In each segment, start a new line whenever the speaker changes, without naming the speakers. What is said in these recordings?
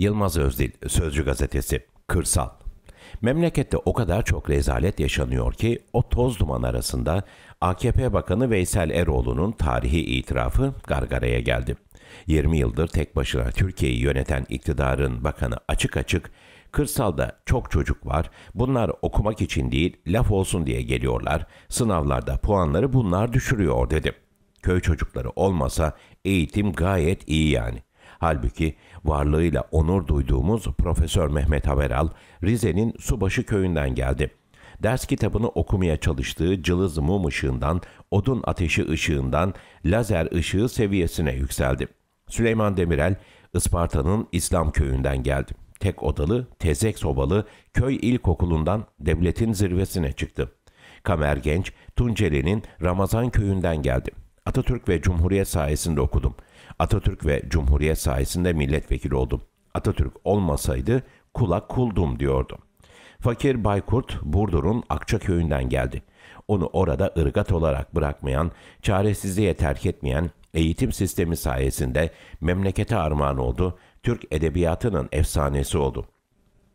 Yılmaz Özdil, Sözcü Gazetesi, Kırsal. Memlekette o kadar çok rezalet yaşanıyor ki o toz duman arasında AKP Bakanı Veysel Eroğlu'nun tarihi itirafı gargaraya geldi. 20 yıldır tek başına Türkiye'yi yöneten iktidarın bakanı açık açık Kırsalda çok çocuk var. Bunlar okumak için değil, laf olsun diye geliyorlar. Sınavlarda puanları bunlar düşürüyor dedi. Köy çocukları olmasa eğitim gayet iyi yani. Halbuki varlığıyla onur duyduğumuz Profesör Mehmet Haveral, Rize'nin Subaşı köyünden geldi. Ders kitabını okumaya çalıştığı cılız mum ışığından, odun ateşi ışığından lazer ışığı seviyesine yükseldi. Süleyman Demirel, Isparta'nın İslam köyünden geldi. Tek odalı, tezek sobalı köy ilkokulundan devletin zirvesine çıktı. Kamer Genç, Tunceli'nin Ramazan köyünden geldi. Atatürk ve Cumhuriyet sayesinde okudum. Atatürk ve Cumhuriyet sayesinde milletvekili oldum. Atatürk olmasaydı kula kuldum diyordu. Fakir Baykurt, Burdur'un Akçaköy'ünden geldi. Onu orada ırgat olarak bırakmayan, çaresizliğe terk etmeyen eğitim sistemi sayesinde memlekete armağan oldu, Türk edebiyatının efsanesi oldu.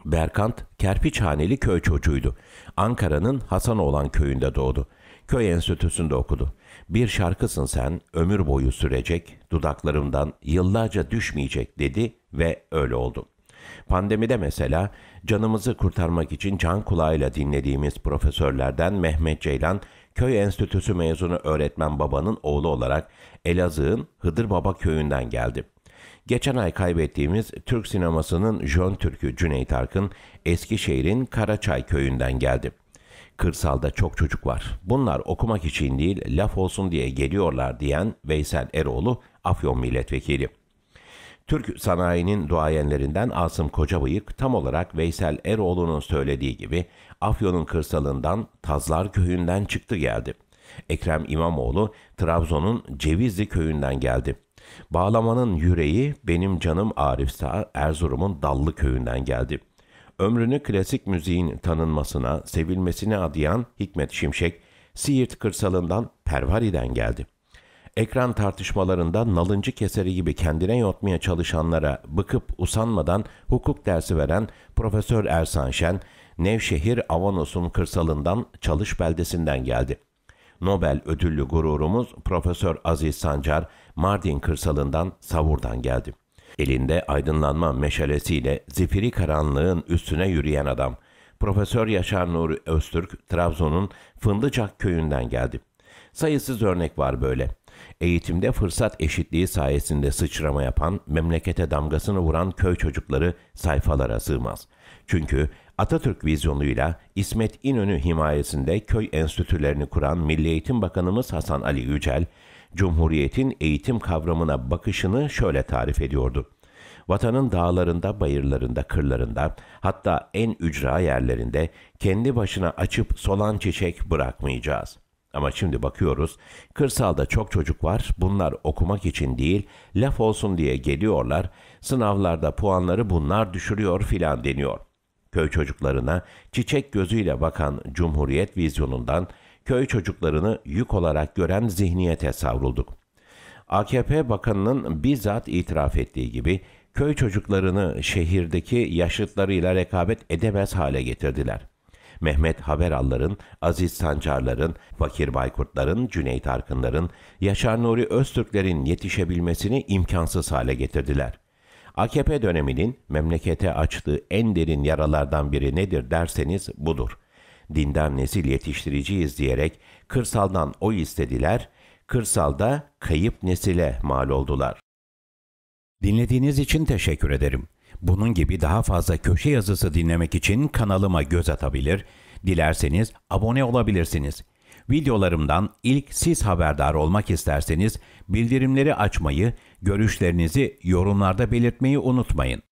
Berkant, kerpiçhaneli köy çocuğuydu. Ankara'nın Hasan köyünde doğdu. Köy enstitüsünde okudu. Bir şarkısın sen, ömür boyu sürecek, dudaklarımdan yıllarca düşmeyecek dedi ve öyle oldu. Pandemide mesela canımızı kurtarmak için can kulağıyla dinlediğimiz profesörlerden Mehmet Ceylan, köy enstitüsü mezunu öğretmen babanın oğlu olarak Elazığ'ın Hıdır Baba köyünden geldi. Geçen ay kaybettiğimiz Türk sinemasının jön türkü Cüneyt Arkın, Eskişehir'in Karaçay köyünden geldi.'' Kırsalda çok çocuk var. Bunlar okumak için değil, laf olsun diye geliyorlar diyen Veysel Eroğlu, Afyon milletvekili. Türk sanayinin duayenlerinden Asım Kocabıyık tam olarak Veysel Eroğlu'nun söylediği gibi Afyon'un kırsalından Tazlar köyünden çıktı geldi. Ekrem İmamoğlu Trabzon'un Cevizli köyünden geldi. Bağlamanın yüreği benim canım Arif Sağ Erzurum'un Dallı köyünden geldi.'' ömrünü klasik müziğin tanınmasına, sevilmesine adayan Hikmet Şimşek, Siirt kırsalından Pervari'den geldi. Ekran tartışmalarında nalıncı keseri gibi kendine yotmaya çalışanlara bıkıp usanmadan hukuk dersi veren Profesör Ersan Şen, Nevşehir Avanos'un kırsalından Çalış beldesinden geldi. Nobel ödüllü gururumuz Profesör Aziz Sancar, Mardin kırsalından Savur'dan geldi. Elinde aydınlanma meşalesiyle zifiri karanlığın üstüne yürüyen adam. Profesör Yaşar Nuri Öztürk, Trabzon'un Fındıcak köyünden geldi. Sayısız örnek var böyle. Eğitimde fırsat eşitliği sayesinde sıçrama yapan, memlekete damgasını vuran köy çocukları sayfalara sığmaz. Çünkü Atatürk vizyonuyla İsmet İnönü himayesinde köy enstitülerini kuran Milli Eğitim Bakanımız Hasan Ali Yücel, Cumhuriyet'in eğitim kavramına bakışını şöyle tarif ediyordu. Vatanın dağlarında, bayırlarında, kırlarında, hatta en ücra yerlerinde kendi başına açıp solan çiçek bırakmayacağız. Ama şimdi bakıyoruz, kırsalda çok çocuk var, bunlar okumak için değil, laf olsun diye geliyorlar, sınavlarda puanları bunlar düşürüyor filan deniyor. Köy çocuklarına çiçek gözüyle bakan Cumhuriyet vizyonundan köy çocuklarını yük olarak gören zihniyete savrulduk. AKP bakanının bizzat itiraf ettiği gibi köy çocuklarını şehirdeki yaşıtlarıyla rekabet edemez hale getirdiler. Mehmet Haberalların, Aziz Sancarların, Fakir Baykurtların, Cüneyt Arkınların, Yaşar Nuri Öztürklerin yetişebilmesini imkansız hale getirdiler. AKP döneminin memlekete açtığı en derin yaralardan biri nedir derseniz budur.'' dinden nesil yetiştireceğiz diyerek kırsaldan oy istediler, kırsalda kayıp nesile mal oldular. Dinlediğiniz için teşekkür ederim. Bunun gibi daha fazla köşe yazısı dinlemek için kanalıma göz atabilir, dilerseniz abone olabilirsiniz. Videolarımdan ilk siz haberdar olmak isterseniz bildirimleri açmayı, görüşlerinizi yorumlarda belirtmeyi unutmayın.